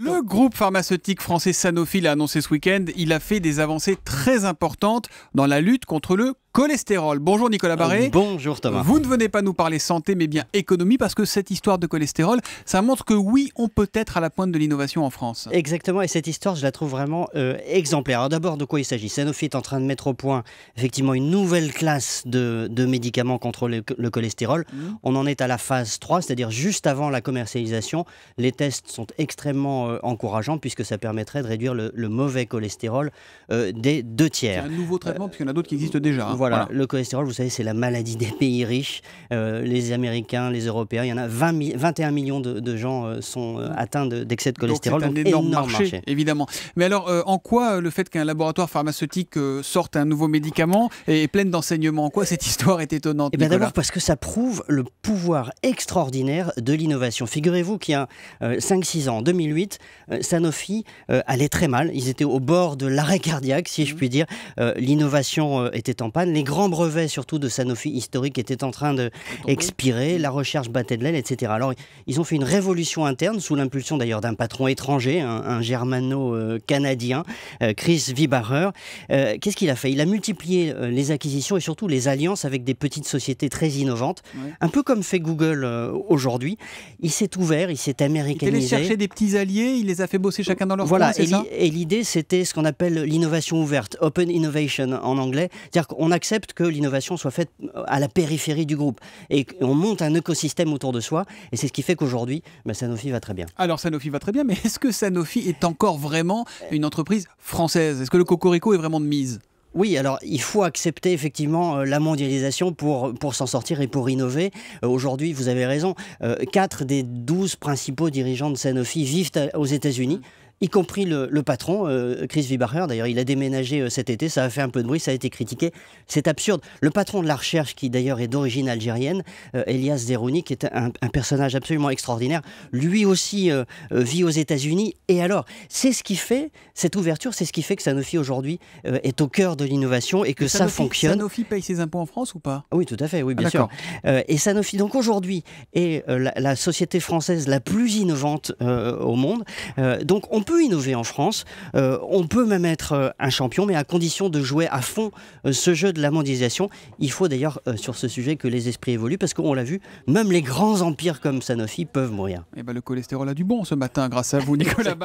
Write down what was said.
Le groupe pharmaceutique français Sanofi a annoncé ce week-end, il a fait des avancées très importantes dans la lutte contre le cholestérol. Bonjour Nicolas euh, Barré. bonjour Thomas. Vous ne venez pas nous parler santé mais bien économie parce que cette histoire de cholestérol, ça montre que oui, on peut être à la pointe de l'innovation en France. Exactement et cette histoire, je la trouve vraiment euh, exemplaire. Alors d'abord, de quoi il s'agit Sanofi est en train de mettre au point effectivement une nouvelle classe de, médicaments contre le, cholestérol. Mmh. On en est à la phase 3, c'est-à-dire juste avant la commercialisation. Les tests sont extrêmement euh, encourageants puisque ça permettrait de réduire le, mauvais cholestérol des deux tiers. C'est un nouveau traitement puisqu'il y en a d'autres qui existent déjà. Hein. Voilà le cholestérol, vous savez, c'est la maladie des pays riches. Euh, les Américains, les Européens, il y en a 21 millions de, gens euh, sont euh, mmh. atteints d'excès de, cholestérol. Donc, un énorme, marché, évidemment. Mais alors, en quoi le fait qu'un laboratoire pharmaceutique sorte un nouveau médicament est plein d'enseignements En quoi cette histoire est étonnante eh bien, D'abord parce que ça prouve le pouvoir extraordinaire de l'innovation. Figurez-vous qu'il y a 5-6 ans, en 2008, Sanofi allait très mal. Ils étaient au bord de l'arrêt cardiaque, si je mmh. puis dire. l'innovation était en panne les grands brevets surtout de Sanofi historique étaient en train de expirer. la recherche battait de l'aile, etc. Alors ils ont fait une révolution interne sous l'impulsion d'ailleurs d'un patron étranger, un, germano-canadien, euh, Chris Vibarer. Euh, qu'est-ce qu'il a fait Il a multiplié euh, les acquisitions et surtout les alliances avec des petites sociétés très innovantes, un peu comme fait Google aujourd'hui. Il s'est ouvert, il s'est américanisé. Il a cherché des petits alliés, il les a fait bosser chacun dans leur voilà, et l'idée c'était ce qu'on appelle l'innovation ouverte, open innovation en anglais, c'est-à-dire qu'on a accepte que l'innovation soit faite euh, à la périphérie du groupe. Et on monte un écosystème autour de soi. Et c'est ce qui fait qu'aujourd'hui, bah, Sanofi va très bien. Alors Sanofi va très bien, mais est-ce que Sanofi est encore vraiment euh. une entreprise française Est-ce que le Cocorico est vraiment de mise oui, alors il faut accepter effectivement euh, la mondialisation pour, pour s'en sortir et pour innover. Aujourd'hui, vous avez raison, quatre 4 des 12 principaux dirigeants de Sanofi vivent aux États-Unis y compris le, patron, euh, Chris Vibarger. D'ailleurs, il a déménagé euh, cet été, ça a fait un peu de bruit, ça a été critiqué. C'est absurde. Le patron de la recherche, qui d'ailleurs est d'origine algérienne, euh, Elias Zerouni, qui est un, personnage absolument extraordinaire, lui aussi vit aux États-Unis. Et alors, c'est ce qui fait, cette ouverture, c'est ce qui fait que Sanofi aujourd'hui est au cœur de l'innovation et que ça fonctionne. Sanofi paye ses impôts en France ou pas Oui, tout à fait, oui, ah, bien sûr. et Sanofi, donc aujourd'hui, est la, la, société française la plus innovante au monde. donc, on peut innover en France, euh, on peut même être euh, un champion, mais à condition de jouer à fond euh, ce jeu de la mondialisation. Il faut d'ailleurs sur ce sujet que les esprits évoluent, parce qu'on l'a vu, même les grands empires comme Sanofi peuvent mourir. Et eh ben, le cholestérol a du bon ce matin grâce à vous, Nicolas